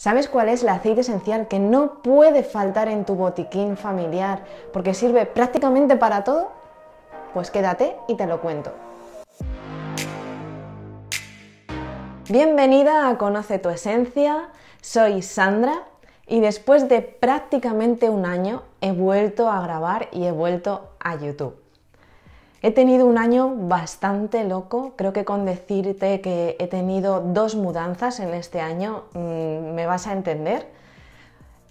¿Sabes cuál es el aceite esencial que no puede faltar en tu botiquín familiar porque sirve prácticamente para todo? Pues quédate y te lo cuento. Bienvenida a Conoce tu Esencia, soy Sandra y después de prácticamente un año he vuelto a grabar y he vuelto a YouTube. He tenido un año bastante loco, creo que con decirte que he tenido dos mudanzas en este año mm, me vas a entender.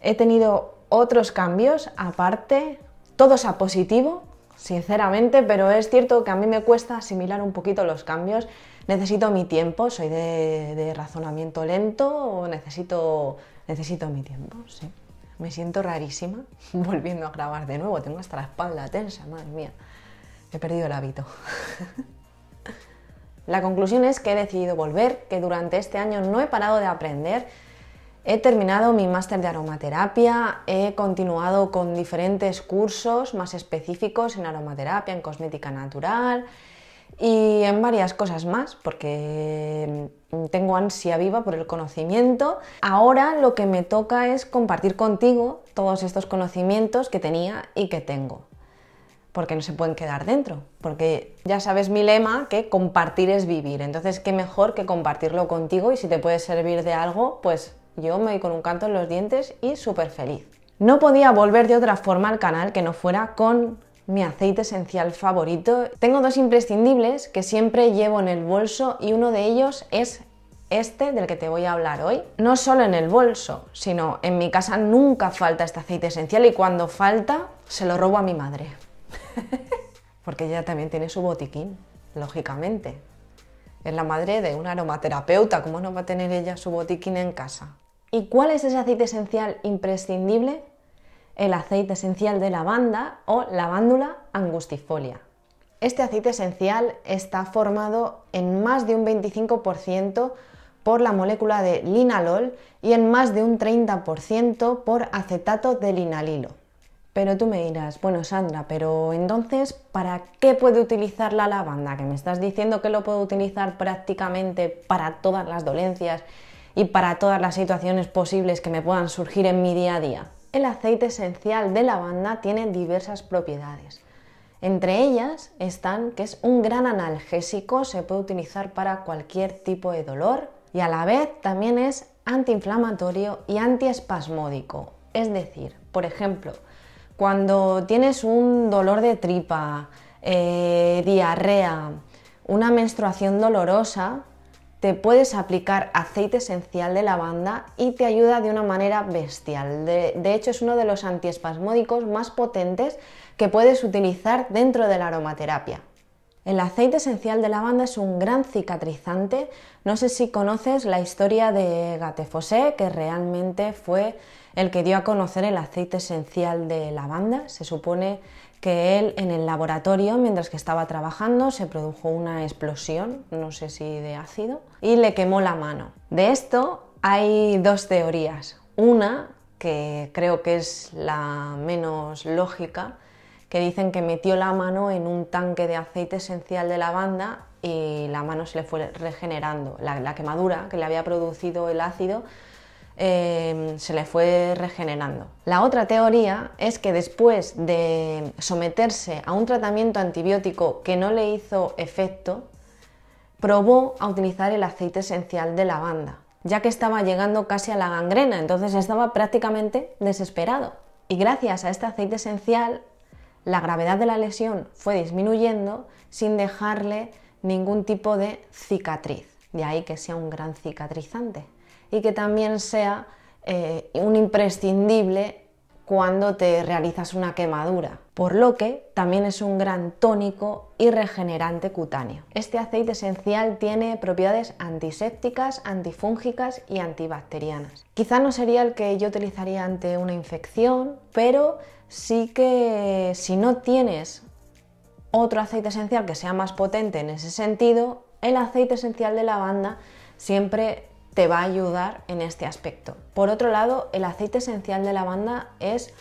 He tenido otros cambios aparte, todos a positivo, sinceramente, pero es cierto que a mí me cuesta asimilar un poquito los cambios. Necesito mi tiempo, soy de, razonamiento lento, necesito, necesito mi tiempo, sí. Me siento rarísima volviendo a grabar de nuevo, tengo hasta la espalda tensa, madre mía. He perdido el hábito. La conclusión es que he decidido volver, que durante este año no he parado de aprender. He terminado mi máster de aromaterapia, he continuado con diferentes cursos más específicos en aromaterapia, en cosmética natural y en varias cosas más, porque mm, tengo ansia viva por el conocimiento. Ahora lo que me toca es compartir contigo todos estos conocimientos que tenía y que tengo porque no se pueden quedar dentro, porque ya sabes mi lema que compartir es vivir, entonces qué mejor que compartirlo contigo y si te puede servir de algo, pues yo me voy con un canto en los dientes y súper feliz. No podía volver de otra forma al canal que no fuera con mi aceite esencial favorito. Tengo dos imprescindibles que siempre llevo en el bolso y uno de ellos es este del que te voy a hablar hoy, no solo en el bolso, sino en mi casa nunca falta este aceite esencial y cuando falta se lo robo a mi madre. porque ella también tiene su botiquín, lógicamente. Es la madre de un aromaterapeuta, ¿cómo no va a tener ella su botiquín en casa? ¿Y cuál es ese aceite esencial imprescindible? El aceite esencial de lavanda o lavándula angustifolia. Este aceite esencial está formado en más de un 25% por la molécula de linalol y en más de un 30% por acetato de linalilo. Pero tú me dirás, bueno Sandra, pero entonces, ¿para qué puedo utilizar la lavanda? Que me estás diciendo que lo puedo utilizar prácticamente para todas las dolencias y para todas las situaciones posibles que me puedan surgir en mi día a día. El aceite esencial de lavanda tiene diversas propiedades. Entre ellas están que es un gran analgésico, se puede utilizar para cualquier tipo de dolor y a la vez también es antiinflamatorio y antiespasmódico. Es decir, por ejemplo, cuando tienes un dolor de tripa, eh, diarrea, una menstruación dolorosa, te puedes aplicar aceite esencial de lavanda y te ayuda de una manera bestial. De, hecho, es uno de los antiespasmódicos más potentes que puedes utilizar dentro de la aromaterapia. El aceite esencial de lavanda es un gran cicatrizante. No sé si conoces la historia de Gatefosé, que realmente fue el que dio a conocer el aceite esencial de lavanda. Se supone que él en el laboratorio, mientras que estaba trabajando, se produjo una explosión, no sé si de ácido, y le quemó la mano. De esto hay dos teorías. Una, que creo que es la menos lógica, que dicen que metió la mano en un tanque de aceite esencial de lavanda y la mano se le fue regenerando. La, quemadura que le había producido el ácido Em, se le fue regenerando. La otra teoría es que después de someterse a un tratamiento antibiótico que no le hizo efecto, probó a utilizar el aceite esencial de lavanda, ya que estaba llegando casi a la gangrena, entonces estaba prácticamente desesperado. Y gracias a este aceite esencial, la gravedad de la lesión fue disminuyendo sin dejarle ningún tipo de cicatriz. De ahí que sea un gran cicatrizante y que también sea eh, un imprescindible cuando te realizas una quemadura, por lo que también es un gran tónico y regenerante cutáneo. Este aceite esencial tiene propiedades antisépticas, antifúngicas y antibacterianas. Quizá no sería el que yo utilizaría ante una infección, pero sí que si no tienes otro aceite esencial que sea más potente en ese sentido, el aceite esencial de lavanda siempre te va a ayudar en este aspecto. Por otro lado, el aceite esencial de lavanda es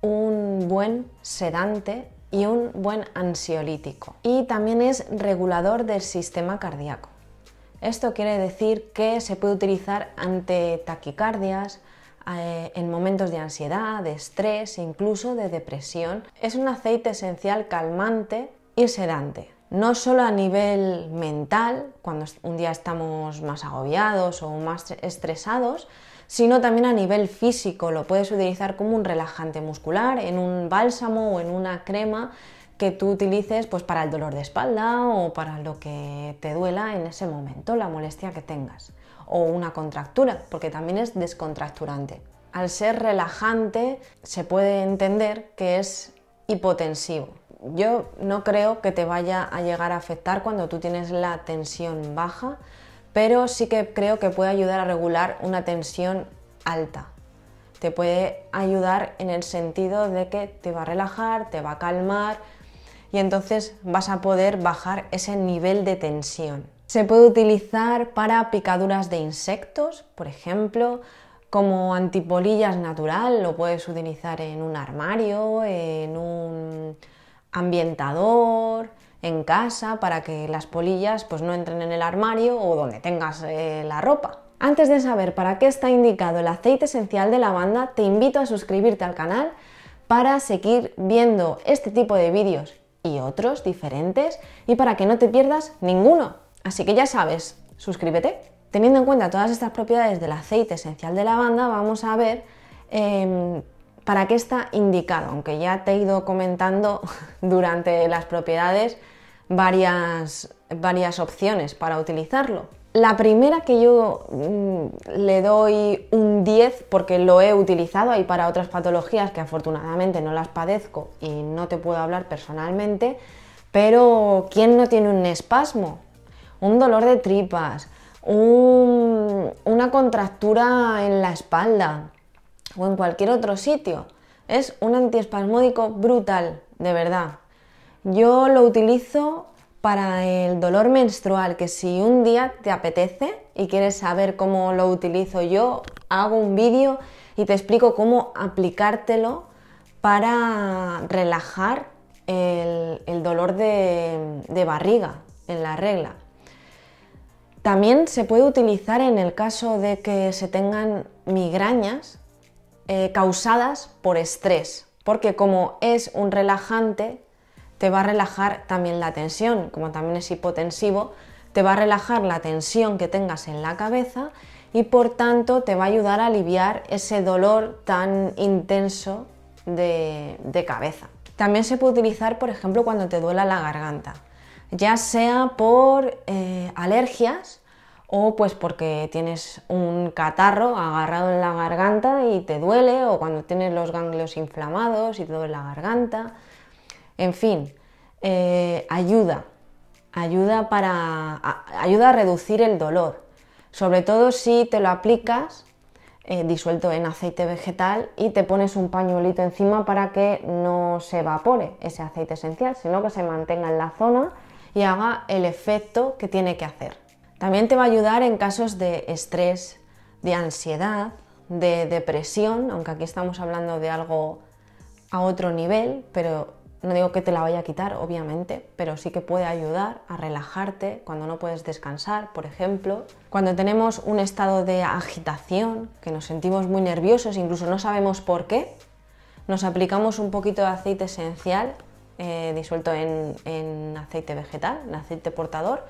un buen sedante y un buen ansiolítico. Y también es regulador del sistema cardíaco. Esto quiere decir que se puede utilizar ante taquicardias, eh, en momentos de ansiedad, de estrés, incluso de depresión. Es un aceite esencial calmante y sedante no solo a nivel mental, cuando un día estamos más agobiados o más estresados, sino también a nivel físico. Lo puedes utilizar como un relajante muscular, en un bálsamo o en una crema que tú utilices pues, para el dolor de espalda o para lo que te duela en ese momento, la molestia que tengas. O una contractura, porque también es descontracturante. Al ser relajante se puede entender que es hipotensivo, yo no creo que te vaya a llegar a afectar cuando tú tienes la tensión baja, pero sí que creo que puede ayudar a regular una tensión alta. Te puede ayudar en el sentido de que te va a relajar, te va a calmar y entonces vas a poder bajar ese nivel de tensión. Se puede utilizar para picaduras de insectos, por ejemplo, como antipolillas natural, lo puedes utilizar en un armario, en un ambientador en casa para que las polillas pues, no entren en el armario o donde tengas eh, la ropa. Antes de saber para qué está indicado el aceite esencial de lavanda, te invito a suscribirte al canal para seguir viendo este tipo de vídeos y otros diferentes y para que no te pierdas ninguno. Así que ya sabes, suscríbete. Teniendo en cuenta todas estas propiedades del aceite esencial de lavanda, vamos a ver em, ¿Para qué está indicado? Aunque ya te he ido comentando durante las propiedades varias, varias opciones para utilizarlo. La primera que yo mm, le doy un 10 porque lo he utilizado y para otras patologías que afortunadamente no las padezco y no te puedo hablar personalmente, pero ¿quién no tiene un espasmo? Un dolor de tripas, una contractura en la espalda, o en cualquier otro sitio. Es un antiespasmódico brutal, de verdad. Yo lo utilizo para el dolor menstrual, que si un día te apetece y quieres saber cómo lo utilizo yo, hago un vídeo y te explico cómo aplicártelo para relajar el, dolor de barriga en la regla. También se puede utilizar en el caso de que se tengan migrañas eh, causadas por estrés, porque como es un relajante, te va a relajar también la tensión, como también es hipotensivo, te va a relajar la tensión que tengas en la cabeza y por tanto te va a ayudar a aliviar ese dolor tan intenso de, cabeza. También se puede utilizar, por ejemplo, cuando te duela la garganta, ya sea por eh, alergias, o pues porque tienes un catarro agarrado en la garganta y te duele, o cuando tienes los ganglios inflamados y todo en la garganta. En fin, eh, ayuda, ayuda para a, ayuda a reducir el dolor, sobre todo si te lo aplicas eh, disuelto en aceite vegetal y te pones un pañuelito encima para que no se evapore ese aceite esencial, sino que se mantenga en la zona y haga el efecto que tiene que hacer. También te va a ayudar en casos de estrés, de ansiedad, de depresión, aunque aquí estamos hablando de algo a otro nivel, pero no digo que te la vaya a quitar, obviamente, pero sí que puede ayudar a relajarte cuando no puedes descansar, por ejemplo. Cuando tenemos un estado de agitación, que nos sentimos muy nerviosos, incluso no sabemos por qué, nos aplicamos un poquito de aceite esencial eh, disuelto en, en aceite vegetal, en aceite portador,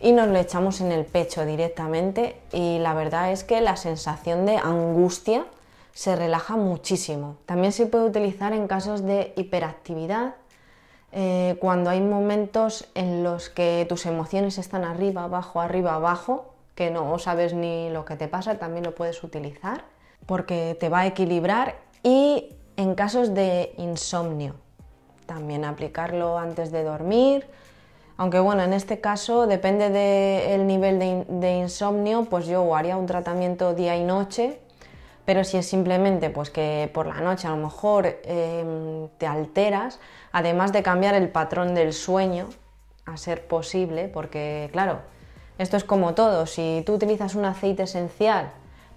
y nos lo echamos en el pecho directamente y la verdad es que la sensación de angustia se relaja muchísimo. También se puede utilizar en casos de hiperactividad, eh, cuando hay momentos en los que tus emociones están arriba, abajo, arriba, abajo, que no sabes ni lo que te pasa, también lo puedes utilizar porque te va a equilibrar y en casos de insomnio, también aplicarlo antes de dormir aunque bueno, en este caso depende del nivel de, insomnio, pues yo haría un tratamiento día y noche, pero si es simplemente pues que por la noche a lo mejor em, te alteras, además de cambiar el patrón del sueño, a ser posible, porque claro, esto es como todo, si tú utilizas un aceite esencial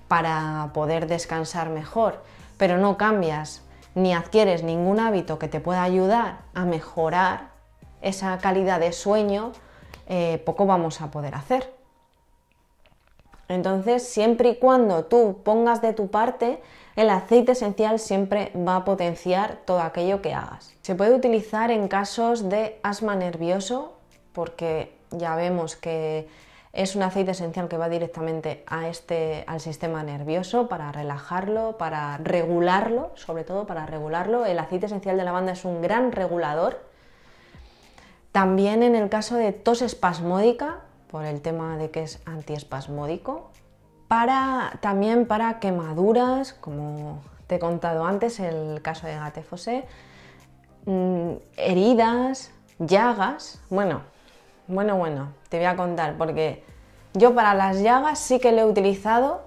para poder descansar mejor, pero no cambias ni adquieres ningún hábito que te pueda ayudar a mejorar esa calidad de sueño, eh, poco vamos a poder hacer. Entonces, siempre y cuando tú pongas de tu parte, el aceite esencial siempre va a potenciar todo aquello que hagas. Se puede utilizar en casos de asma nervioso, porque ya vemos que es un aceite esencial que va directamente a este, al sistema nervioso para relajarlo, para regularlo, sobre todo para regularlo. El aceite esencial de lavanda es un gran regulador también en el caso de tos espasmódica, por el tema de que es antiespasmódico, para, también para quemaduras, como te he contado antes, el caso de Gatefosé, mm, heridas, llagas. Bueno, bueno, bueno, te voy a contar, porque yo para las llagas sí que lo he utilizado,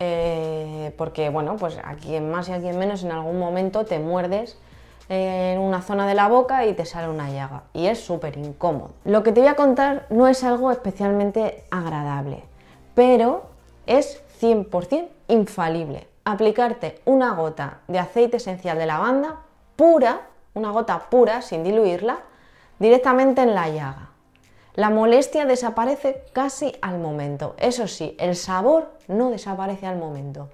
eh, porque bueno, pues aquí más y aquí en menos en algún momento te muerdes en una zona de la boca y te sale una llaga. Y es súper incómodo. Lo que te voy a contar no es algo especialmente agradable, pero es 100% infalible. Aplicarte una gota de aceite esencial de lavanda pura, una gota pura sin diluirla, directamente en la llaga. La molestia desaparece casi al momento. Eso sí, el sabor no desaparece al momento.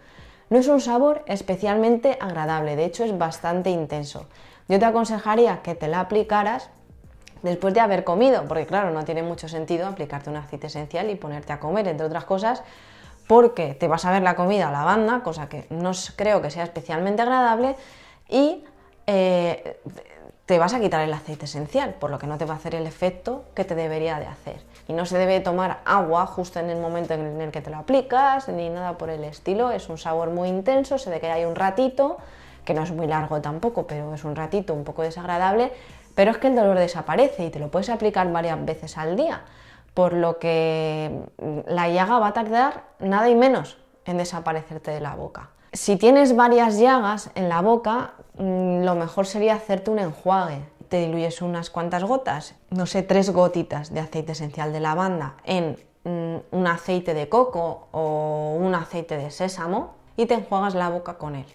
No es un sabor especialmente agradable, de hecho es bastante intenso. Yo te aconsejaría que te la aplicaras después de haber comido, porque claro, no tiene mucho sentido aplicarte un aceite esencial y ponerte a comer, entre otras cosas, porque te vas a ver la comida a la banda, cosa que no creo que sea especialmente agradable, y eh, te vas a quitar el aceite esencial, por lo que no te va a hacer el efecto que te debería de hacer. Y no se debe tomar agua justo en el momento en el que te lo aplicas, ni nada por el estilo. Es un sabor muy intenso, se de que hay un ratito, que no es muy largo tampoco, pero es un ratito un poco desagradable. Pero es que el dolor desaparece y te lo puedes aplicar varias veces al día, por lo que la llaga va a tardar nada y menos en desaparecerte de la boca. Si tienes varias llagas en la boca, mm, lo mejor sería hacerte un enjuague. Te diluyes unas cuantas gotas, no sé, tres gotitas de aceite esencial de lavanda en mm, un aceite de coco o un aceite de sésamo y te enjuagas la boca con él.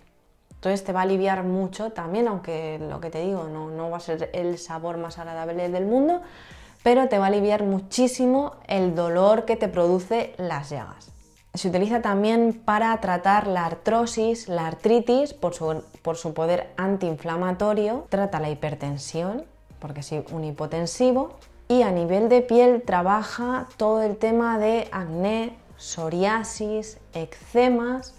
Entonces te va a aliviar mucho también, aunque lo que te digo no, no va a ser el sabor más agradable del mundo, pero te va a aliviar muchísimo el dolor que te produce las llagas. Se utiliza también para tratar la artrosis, la artritis, por su, poder antiinflamatorio, trata la hipertensión, porque es un hipotensivo, y a nivel de piel trabaja todo el tema de acné, psoriasis, eczemas,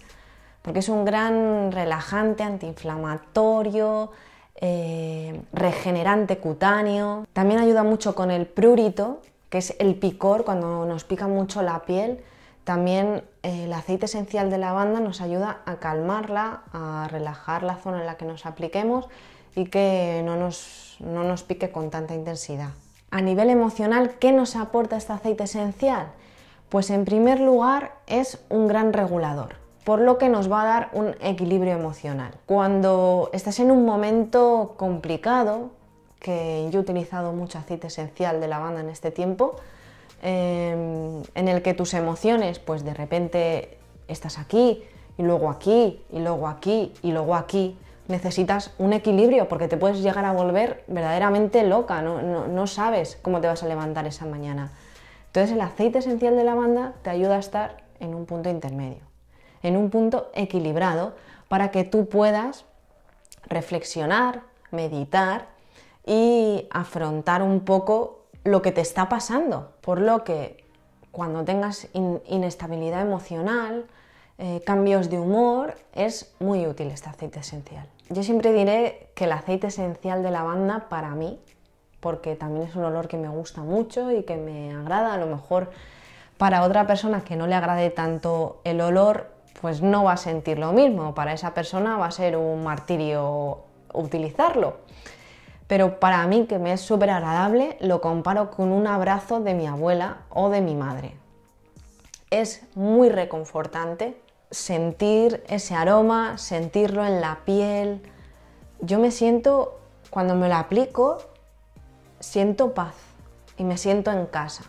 porque es un gran relajante, antiinflamatorio, eh, regenerante cutáneo. También ayuda mucho con el prurito, que es el picor cuando nos pica mucho la piel. También eh, el aceite esencial de lavanda nos ayuda a calmarla, a relajar la zona en la que nos apliquemos y que no nos, pique con tanta intensidad. A nivel emocional, ¿qué nos aporta este aceite esencial? Pues en primer lugar es un gran regulador, por lo que nos va a dar un equilibrio emocional. Cuando estás en un momento complicado, que yo he utilizado mucho aceite esencial de lavanda en este tiempo, Em, en el que tus emociones, pues de repente estás aquí y luego aquí y luego aquí y luego aquí, necesitas un equilibrio porque te puedes llegar a volver verdaderamente loca, no, no sabes cómo te vas a levantar esa mañana. Entonces el aceite esencial de lavanda te ayuda a estar en un punto intermedio, en un punto equilibrado para que tú puedas reflexionar, meditar y afrontar un poco lo que te está pasando, por lo que cuando tengas inestabilidad emocional, eh, cambios de humor, es muy útil este aceite esencial. Yo siempre diré que el aceite esencial de lavanda para mí, porque también es un olor que me gusta mucho y que me agrada, a lo mejor para otra persona que no le agrade tanto el olor, pues no va a sentir lo mismo, para esa persona va a ser un martirio utilizarlo pero para mí que me es súper agradable, lo comparo con un abrazo de mi abuela o de mi madre. Es muy reconfortante sentir ese aroma, sentirlo en la piel. Yo me siento, cuando me lo aplico, siento paz y me siento en casa.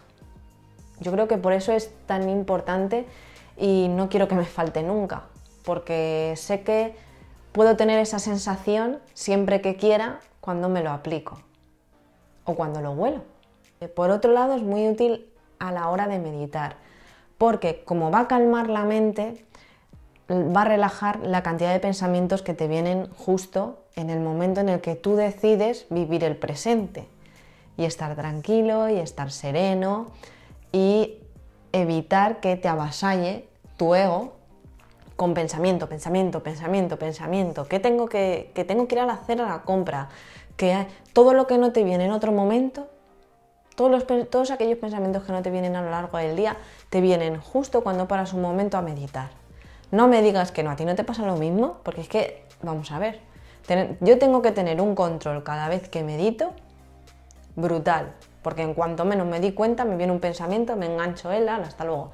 Yo creo que por eso es tan importante y no quiero que me falte nunca, porque sé que puedo tener esa sensación siempre que quiera cuando me lo aplico o cuando lo vuelo Por otro lado, es muy útil a la hora de meditar, porque como va a calmar la mente, va a relajar la cantidad de pensamientos que te vienen justo en el momento en el que tú decides vivir el presente y estar tranquilo y estar sereno y evitar que te avasalle tu ego con pensamiento, pensamiento, pensamiento, pensamiento, que tengo que, que tengo que ir a hacer a la compra, que todo lo que no te viene en otro momento, todos, todos aquellos pensamientos que no te vienen a lo largo del día, te vienen justo cuando paras un momento a meditar. No me digas que no, a ti no te pasa lo mismo, porque es que, vamos a ver, yo tengo que tener un control cada vez que medito brutal, porque en cuanto menos me di cuenta, me viene un pensamiento, me engancho él, hasta luego.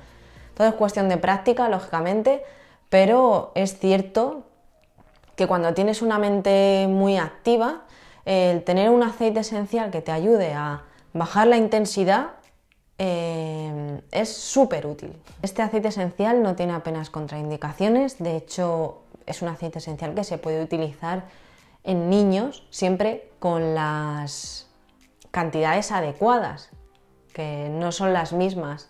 Todo es cuestión de práctica, lógicamente, pero es cierto que cuando tienes una mente muy activa, el tener un aceite esencial que te ayude a bajar la intensidad eh, es súper útil. Este aceite esencial no tiene apenas contraindicaciones, de hecho es un aceite esencial que se puede utilizar en niños siempre con las cantidades adecuadas, que no son las mismas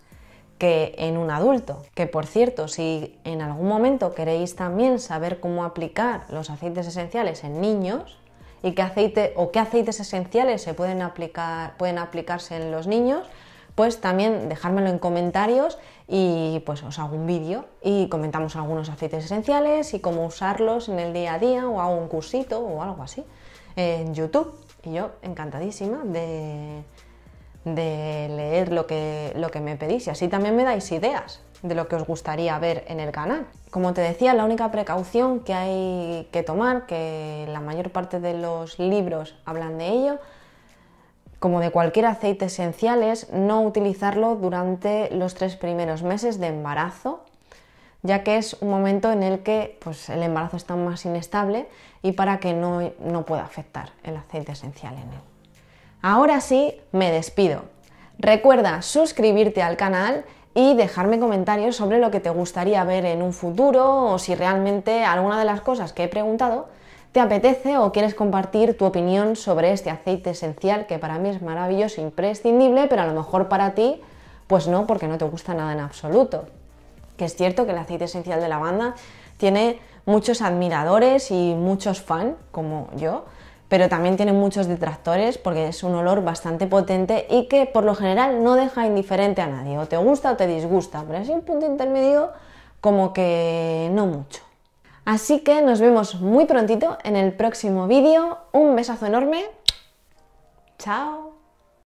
que en un adulto. Que por cierto, si en algún momento queréis también saber cómo aplicar los aceites esenciales en niños, y qué aceite o qué aceites esenciales se pueden aplicar, pueden aplicarse en los niños, pues también dejármelo en comentarios y pues os hago un vídeo y comentamos algunos aceites esenciales y cómo usarlos en el día a día o hago un cursito o algo así en YouTube. Y yo encantadísima de, de leer lo que, lo que me pedís y así también me dais ideas de lo que os gustaría ver en el canal. Como te decía, la única precaución que hay que tomar, que la mayor parte de los libros hablan de ello, como de cualquier aceite esencial, es no utilizarlo durante los tres primeros meses de embarazo, ya que es un momento en el que pues, el embarazo está más inestable y para que no, no pueda afectar el aceite esencial en él. Ahora sí, me despido. Recuerda suscribirte al canal y dejarme comentarios sobre lo que te gustaría ver en un futuro o si realmente alguna de las cosas que he preguntado te apetece o quieres compartir tu opinión sobre este aceite esencial que para mí es maravilloso, imprescindible, pero a lo mejor para ti pues no, porque no te gusta nada en absoluto. Que es cierto que el aceite esencial de lavanda tiene muchos admiradores y muchos fans, como yo, pero también tiene muchos detractores porque es un olor bastante potente y que por lo general no deja indiferente a nadie, o te gusta o te disgusta, pero así un punto intermedio como que no mucho. Así que nos vemos muy prontito en el próximo vídeo, un besazo enorme, chao.